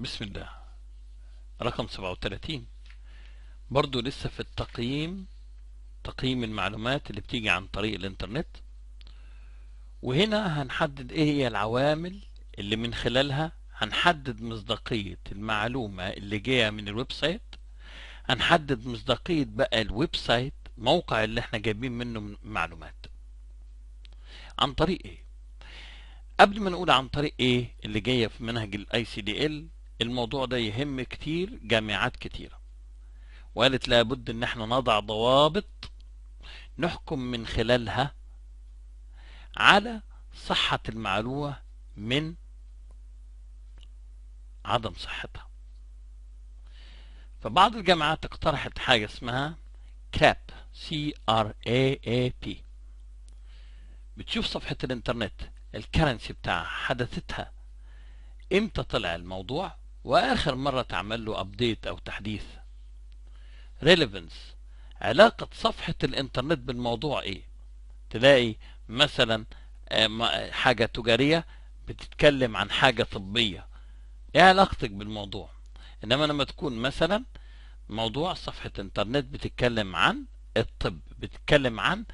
بسم الله رقم 37 برضو لسه في التقييم تقييم المعلومات اللي بتيجي عن طريق الانترنت وهنا هنحدد ايه هي العوامل اللي من خلالها هنحدد مصداقية المعلومة اللي جاية من الويب سايت هنحدد مصداقية بقى الويب سايت موقع اللي احنا جايبين منه معلومات عن طريق ايه قبل ما نقول عن طريق ايه اللي جاية في منهج الاي سي دي ال الموضوع ده يهم كتير جامعات كتيرة وقالت لابد ان احنا نضع ضوابط نحكم من خلالها على صحة المعلومة من عدم صحتها فبعض الجامعات اقترحت حاجة اسمها كاب سي ار اي اي بي بتشوف صفحة الانترنت الكرنسي بتاعها حدثتها امتى طلع الموضوع واخر مره تعمل له ابديت او تحديث ريليفنس علاقه صفحه الانترنت بالموضوع ايه تلاقي مثلا آه، حاجه تجاريه بتتكلم عن حاجه طبيه ايه علاقتك بالموضوع انما لما تكون مثلا موضوع صفحه انترنت بتتكلم عن الطب بتتكلم عن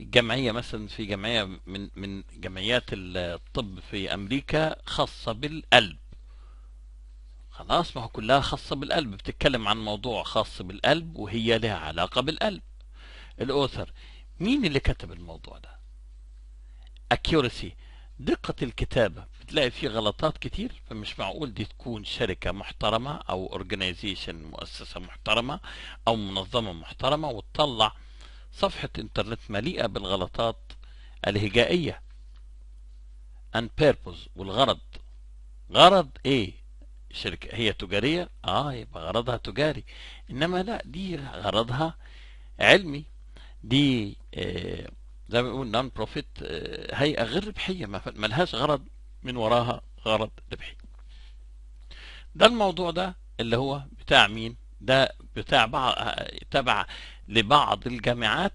جمعيه مثلا في جمعيه من من جمعيات الطب في امريكا خاصه بالقلب خلاص ما هو كلها خاصة بالقلب بتتكلم عن موضوع خاص بالقلب وهي لها علاقة بالقلب الأوثر مين اللي كتب الموضوع ده accuracy دقة الكتابة بتلاقي فيه غلطات كتير فمش معقول دي تكون شركة محترمة أو organization مؤسسة محترمة أو منظمة محترمة وتطلع صفحة انترنت مليئة بالغلطات الهجائية and purpose والغرض غرض ايه شركة هي تجارية اه يبقى غرضها تجاري انما لا دي غرضها علمي دي آه، زي ما بيقول نون بروفيت آه، هيئة غير ربحية ما لهاش غرض من وراها غرض ربحي ده الموضوع ده اللي هو بتاع مين ده بتاع بعض تبع لبعض الجامعات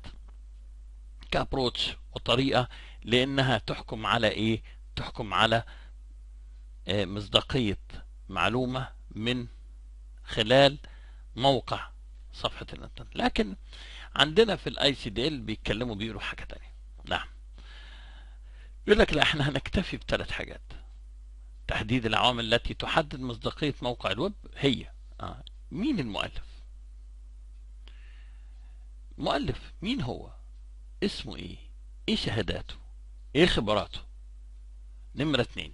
كابروتش وطريقة لانها تحكم على ايه تحكم على آه، مصداقية معلومة من خلال موقع صفحة الانترنت لكن عندنا في الاي سي دي ال بيتكلموا بيقولوا حاجة تانية نعم يقول لك لا احنا هنكتفي بثلاث حاجات تحديد العوامل التي تحدد مصداقية موقع الويب هي آه. مين المؤلف مؤلف مين هو اسمه ايه ايه شهاداته ايه خبراته نمرة اتنين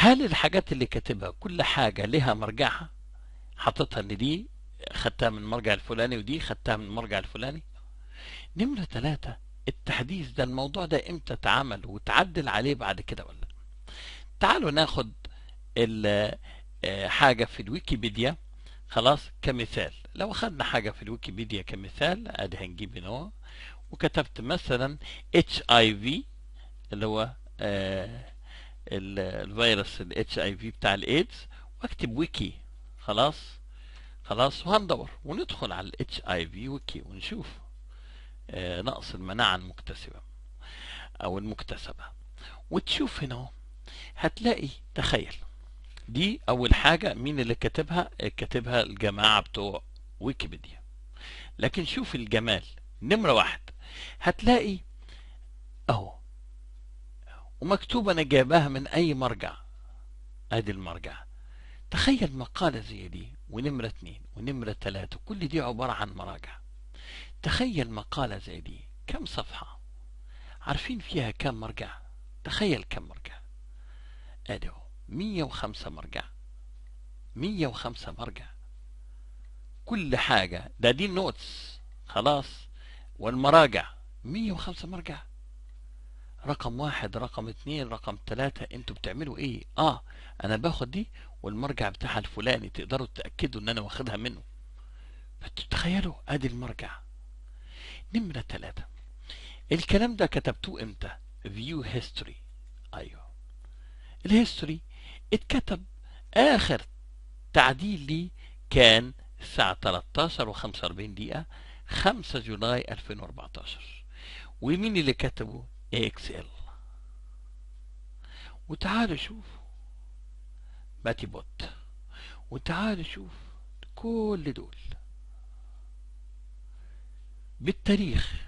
هل الحاجات اللي كاتبها كل حاجة لها مرجعها حاططها ان دي خدتها من المرجع الفلاني ودي خدتها من المرجع الفلاني نمرة ثلاثة التحديث ده الموضوع ده امتى اتعمل وتعدل عليه بعد كده ولا تعالوا ناخد آه، حاجة في الويكيبيديا خلاص كمثال لو أخذنا حاجة في الويكيبيديا كمثال أدي هنجيب هنا وكتبت مثلا اتش اي في اللي هو آه الفيروس الاتش اي في بتاع الايدز واكتب ويكي خلاص خلاص وهندور وندخل على الاتش اي في ويكي ونشوف آه، نقص المناعه المكتسبه او المكتسبه وتشوف هنا اهو هتلاقي تخيل دي اول حاجه مين اللي كاتبها كاتبها الجماعه بتوع ويكيبيديا لكن شوف الجمال نمره واحد هتلاقي اهو ومكتوب أنا جايباها من أي مرجع أدي المرجع تخيل مقالة زي دي ونمرة اتنين ونمرة تلاتة كل دي عبارة عن مراجع تخيل مقالة زي دي كم صفحة عارفين فيها كم مرجع تخيل كم مرجع أدي اهو وخمسة مرجع مية وخمسة مرجع كل حاجة ده دي النوتس خلاص والمراجع مية وخمسة مرجع رقم واحد رقم اتنين رقم تلاتة انتوا بتعملوا ايه اه انا باخد دي والمرجع بتاعها الفلاني تقدروا تتأكدوا ان انا واخدها منه فتتخيلوا ادي المرجع نمرة تلاتة الكلام ده كتبتوه امتى view history ايوه الهيستوري اتكتب اخر تعديل لي كان الساعة 13 و45 دقيقة 5 جولاي 2014 ومين اللي كتبه اكسل وتعالوا شوفوا باتي بوت وتعالوا شوف كل دول بالتاريخ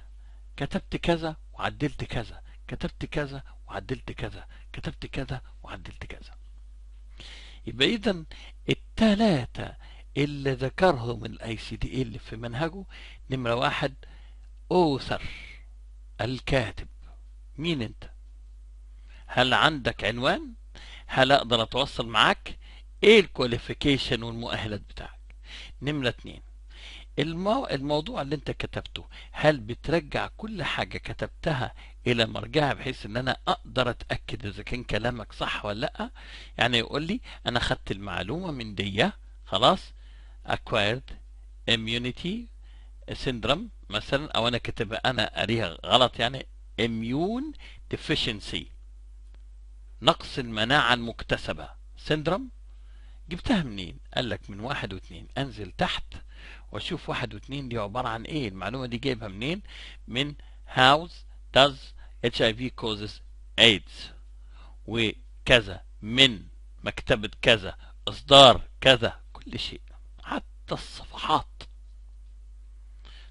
كتبت كذا وعدلت كذا كتبت كذا وعدلت كذا كتبت كذا وعدلت كذا يبقى اذا التلاتة اللي ذكرهم الاي سي دي ال في منهجه نمرة واحد اوثر الكاتب مين انت هل عندك عنوان هل اقدر اتواصل معاك ايه الكواليفيكيشن والمؤهلات بتاعك نمرة اتنين المو... الموضوع اللي انت كتبته هل بترجع كل حاجة كتبتها الى مرجعها بحيث ان انا اقدر اتأكد اذا كان كلامك صح ولا لا يعني يقول لي انا خدت المعلومة من دي خلاص acquired immunity syndrome مثلا او انا كاتبها انا قاريها غلط يعني immune deficiency نقص المناعة المكتسبة سندروم جبتها منين؟ قال لك من واحد واثنين انزل تحت واشوف واحد واثنين دي عبارة عن ايه؟ المعلومة دي جايبها منين؟ من هاوز does HIV causes AIDS وكذا من مكتبة كذا إصدار كذا كل شيء حتى الصفحات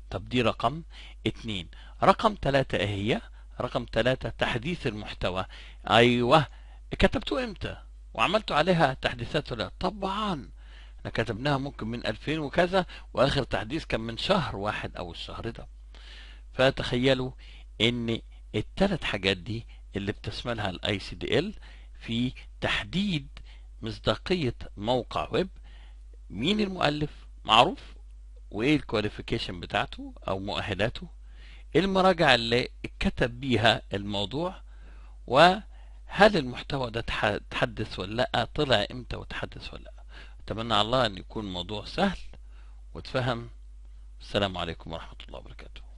طب دي رقم اتنين رقم تلاتة ايه هي؟ رقم ثلاثة تحديث المحتوى أيوة كتبته إمتى وعملت عليها تحديثات ولا طبعا احنا كتبناها ممكن من 2000 وكذا واخر تحديث كان من شهر واحد او الشهر ده فتخيلوا ان الثلاث حاجات دي اللي بتشملها الاي سي دي ال في تحديد مصداقية موقع ويب مين المؤلف معروف وايه الكواليفيكيشن بتاعته او مؤهلاته المراجع اللي اتكتب بيها الموضوع وهل المحتوى ده اتحدث ولا لا طلع امتى وتحدث ولا لا اتمنى على الله ان يكون موضوع سهل وتفهم السلام عليكم ورحمه الله وبركاته